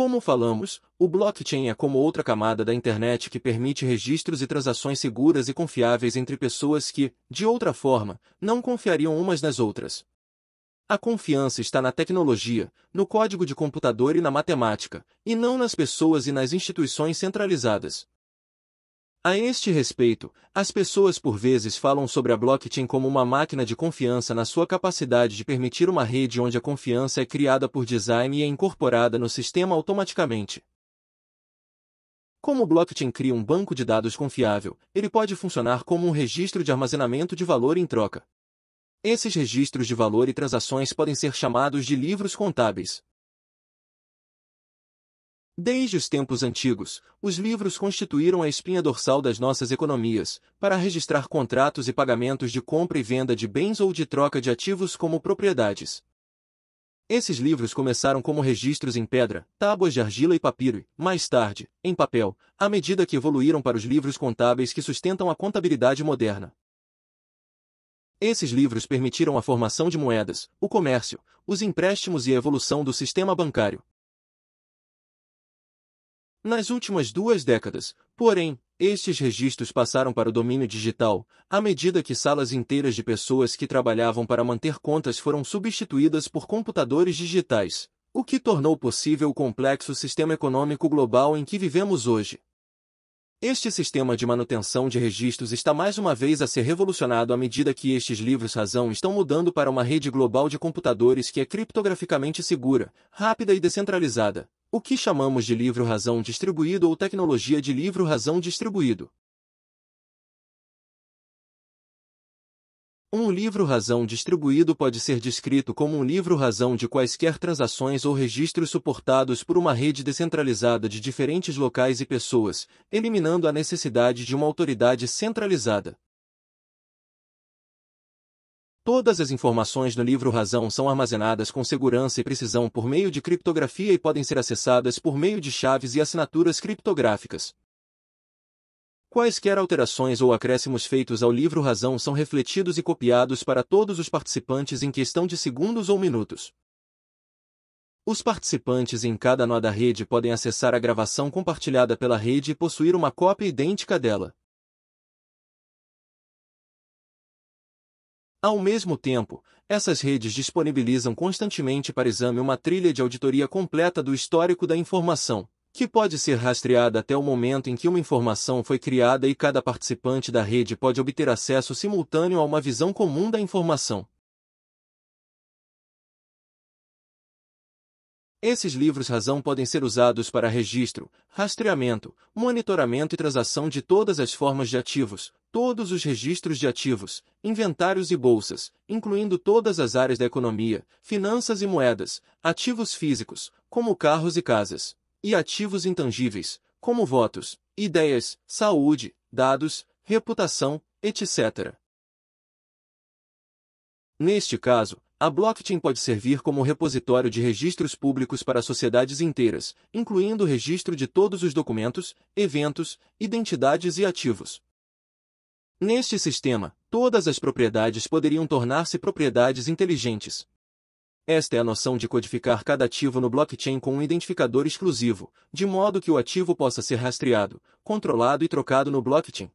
Como falamos, o blockchain é como outra camada da internet que permite registros e transações seguras e confiáveis entre pessoas que, de outra forma, não confiariam umas nas outras. A confiança está na tecnologia, no código de computador e na matemática, e não nas pessoas e nas instituições centralizadas. A este respeito, as pessoas por vezes falam sobre a blockchain como uma máquina de confiança na sua capacidade de permitir uma rede onde a confiança é criada por design e é incorporada no sistema automaticamente. Como o blockchain cria um banco de dados confiável, ele pode funcionar como um registro de armazenamento de valor em troca. Esses registros de valor e transações podem ser chamados de livros contábeis. Desde os tempos antigos, os livros constituíram a espinha dorsal das nossas economias, para registrar contratos e pagamentos de compra e venda de bens ou de troca de ativos como propriedades. Esses livros começaram como registros em pedra, tábuas de argila e papiro, e, mais tarde, em papel, à medida que evoluíram para os livros contábeis que sustentam a contabilidade moderna. Esses livros permitiram a formação de moedas, o comércio, os empréstimos e a evolução do sistema bancário. Nas últimas duas décadas, porém, estes registros passaram para o domínio digital, à medida que salas inteiras de pessoas que trabalhavam para manter contas foram substituídas por computadores digitais, o que tornou possível o complexo sistema econômico global em que vivemos hoje. Este sistema de manutenção de registros está mais uma vez a ser revolucionado à medida que estes livros razão estão mudando para uma rede global de computadores que é criptograficamente segura, rápida e descentralizada, o que chamamos de livro-razão distribuído ou tecnologia de livro-razão distribuído? Um livro-razão distribuído pode ser descrito como um livro-razão de quaisquer transações ou registros suportados por uma rede descentralizada de diferentes locais e pessoas, eliminando a necessidade de uma autoridade centralizada. Todas as informações no livro Razão são armazenadas com segurança e precisão por meio de criptografia e podem ser acessadas por meio de chaves e assinaturas criptográficas. Quaisquer alterações ou acréscimos feitos ao livro Razão são refletidos e copiados para todos os participantes em questão de segundos ou minutos. Os participantes em cada nó da rede podem acessar a gravação compartilhada pela rede e possuir uma cópia idêntica dela. Ao mesmo tempo, essas redes disponibilizam constantemente para exame uma trilha de auditoria completa do histórico da informação, que pode ser rastreada até o momento em que uma informação foi criada e cada participante da rede pode obter acesso simultâneo a uma visão comum da informação. Esses livros razão podem ser usados para registro, rastreamento, monitoramento e transação de todas as formas de ativos, todos os registros de ativos, inventários e bolsas, incluindo todas as áreas da economia, finanças e moedas, ativos físicos, como carros e casas, e ativos intangíveis, como votos, ideias, saúde, dados, reputação, etc. Neste caso, a blockchain pode servir como repositório de registros públicos para sociedades inteiras, incluindo o registro de todos os documentos, eventos, identidades e ativos, Neste sistema, todas as propriedades poderiam tornar-se propriedades inteligentes. Esta é a noção de codificar cada ativo no blockchain com um identificador exclusivo, de modo que o ativo possa ser rastreado, controlado e trocado no blockchain.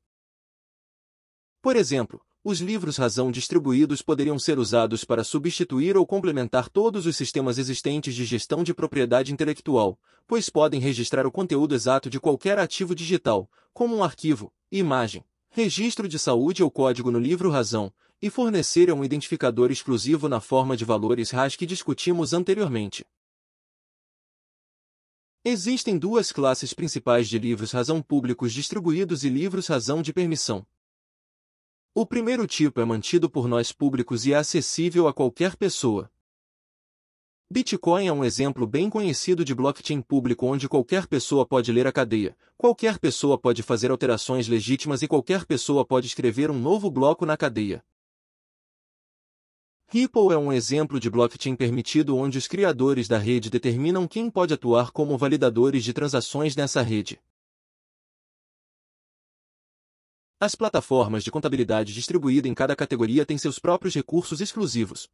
Por exemplo, os livros razão distribuídos poderiam ser usados para substituir ou complementar todos os sistemas existentes de gestão de propriedade intelectual, pois podem registrar o conteúdo exato de qualquer ativo digital, como um arquivo, imagem, registro de saúde ou código no livro razão, e fornecer um identificador exclusivo na forma de valores RAS que discutimos anteriormente. Existem duas classes principais de livros razão públicos distribuídos e livros razão de permissão. O primeiro tipo é mantido por nós públicos e é acessível a qualquer pessoa. Bitcoin é um exemplo bem conhecido de blockchain público onde qualquer pessoa pode ler a cadeia, qualquer pessoa pode fazer alterações legítimas e qualquer pessoa pode escrever um novo bloco na cadeia. Ripple é um exemplo de blockchain permitido onde os criadores da rede determinam quem pode atuar como validadores de transações nessa rede. As plataformas de contabilidade distribuída em cada categoria têm seus próprios recursos exclusivos,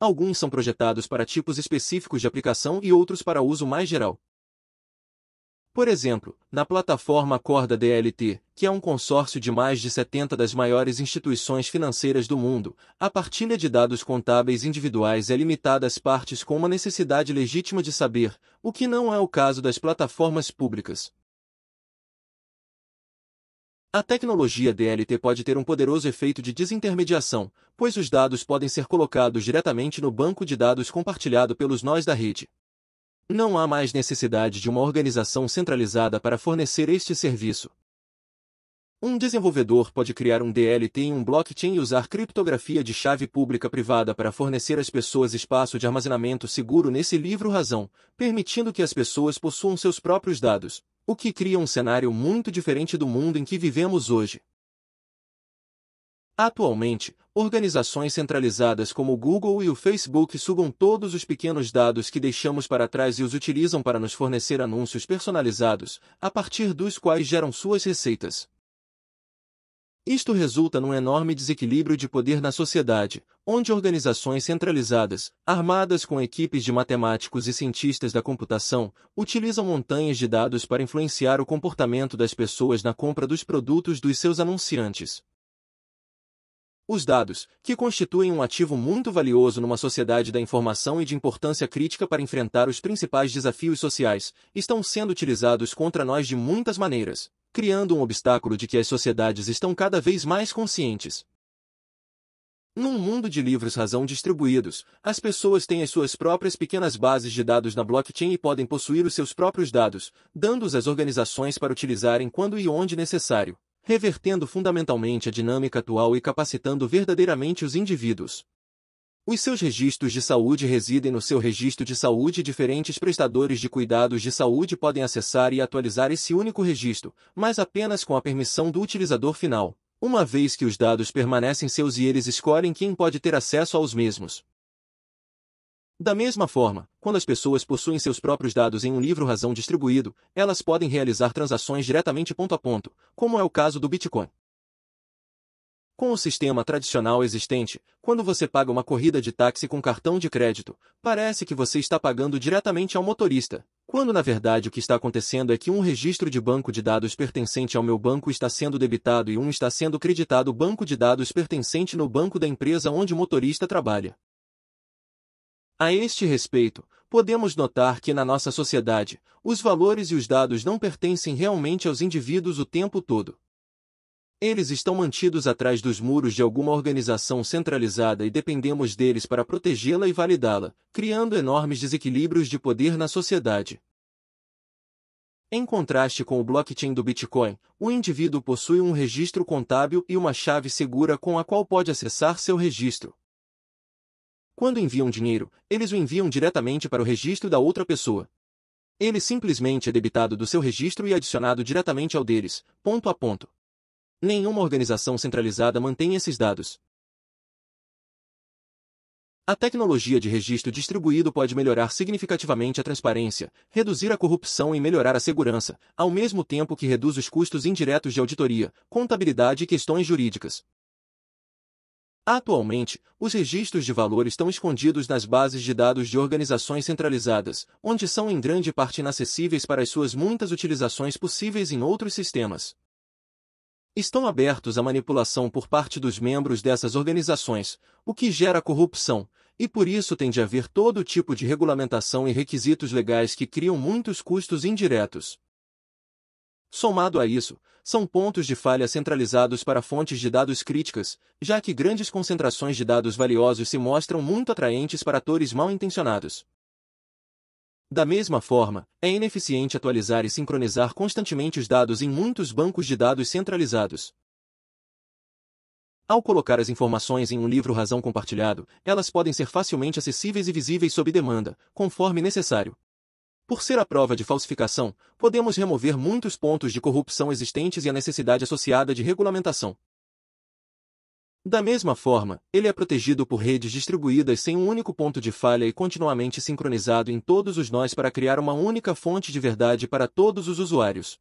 Alguns são projetados para tipos específicos de aplicação e outros para uso mais geral. Por exemplo, na plataforma Corda DLT, que é um consórcio de mais de 70 das maiores instituições financeiras do mundo, a partilha de dados contábeis individuais é limitada às partes com uma necessidade legítima de saber, o que não é o caso das plataformas públicas. A tecnologia DLT pode ter um poderoso efeito de desintermediação, pois os dados podem ser colocados diretamente no banco de dados compartilhado pelos nós da rede. Não há mais necessidade de uma organização centralizada para fornecer este serviço. Um desenvolvedor pode criar um DLT em um blockchain e usar criptografia de chave pública-privada para fornecer às pessoas espaço de armazenamento seguro nesse livro-razão, permitindo que as pessoas possuam seus próprios dados, o que cria um cenário muito diferente do mundo em que vivemos hoje. Atualmente, organizações centralizadas como o Google e o Facebook sugam todos os pequenos dados que deixamos para trás e os utilizam para nos fornecer anúncios personalizados, a partir dos quais geram suas receitas. Isto resulta num enorme desequilíbrio de poder na sociedade, onde organizações centralizadas, armadas com equipes de matemáticos e cientistas da computação, utilizam montanhas de dados para influenciar o comportamento das pessoas na compra dos produtos dos seus anunciantes. Os dados, que constituem um ativo muito valioso numa sociedade da informação e de importância crítica para enfrentar os principais desafios sociais, estão sendo utilizados contra nós de muitas maneiras criando um obstáculo de que as sociedades estão cada vez mais conscientes. Num mundo de livros razão distribuídos, as pessoas têm as suas próprias pequenas bases de dados na blockchain e podem possuir os seus próprios dados, dando-os às organizações para utilizarem quando e onde necessário, revertendo fundamentalmente a dinâmica atual e capacitando verdadeiramente os indivíduos. Os seus registros de saúde residem no seu registro de saúde e diferentes prestadores de cuidados de saúde podem acessar e atualizar esse único registro, mas apenas com a permissão do utilizador final, uma vez que os dados permanecem seus e eles escolhem quem pode ter acesso aos mesmos. Da mesma forma, quando as pessoas possuem seus próprios dados em um livro razão distribuído, elas podem realizar transações diretamente ponto a ponto, como é o caso do Bitcoin. Com o sistema tradicional existente, quando você paga uma corrida de táxi com cartão de crédito, parece que você está pagando diretamente ao motorista, quando na verdade o que está acontecendo é que um registro de banco de dados pertencente ao meu banco está sendo debitado e um está sendo creditado banco de dados pertencente no banco da empresa onde o motorista trabalha. A este respeito, podemos notar que na nossa sociedade, os valores e os dados não pertencem realmente aos indivíduos o tempo todo. Eles estão mantidos atrás dos muros de alguma organização centralizada e dependemos deles para protegê-la e validá-la, criando enormes desequilíbrios de poder na sociedade. Em contraste com o blockchain do Bitcoin, o indivíduo possui um registro contábil e uma chave segura com a qual pode acessar seu registro. Quando enviam dinheiro, eles o enviam diretamente para o registro da outra pessoa. Ele simplesmente é debitado do seu registro e adicionado diretamente ao deles, ponto a ponto. Nenhuma organização centralizada mantém esses dados. A tecnologia de registro distribuído pode melhorar significativamente a transparência, reduzir a corrupção e melhorar a segurança, ao mesmo tempo que reduz os custos indiretos de auditoria, contabilidade e questões jurídicas. Atualmente, os registros de valor estão escondidos nas bases de dados de organizações centralizadas, onde são em grande parte inacessíveis para as suas muitas utilizações possíveis em outros sistemas estão abertos à manipulação por parte dos membros dessas organizações, o que gera corrupção, e por isso tem de haver todo tipo de regulamentação e requisitos legais que criam muitos custos indiretos. Somado a isso, são pontos de falha centralizados para fontes de dados críticas, já que grandes concentrações de dados valiosos se mostram muito atraentes para atores mal intencionados. Da mesma forma, é ineficiente atualizar e sincronizar constantemente os dados em muitos bancos de dados centralizados. Ao colocar as informações em um livro razão compartilhado, elas podem ser facilmente acessíveis e visíveis sob demanda, conforme necessário. Por ser a prova de falsificação, podemos remover muitos pontos de corrupção existentes e a necessidade associada de regulamentação. Da mesma forma, ele é protegido por redes distribuídas sem um único ponto de falha e continuamente sincronizado em todos os nós para criar uma única fonte de verdade para todos os usuários,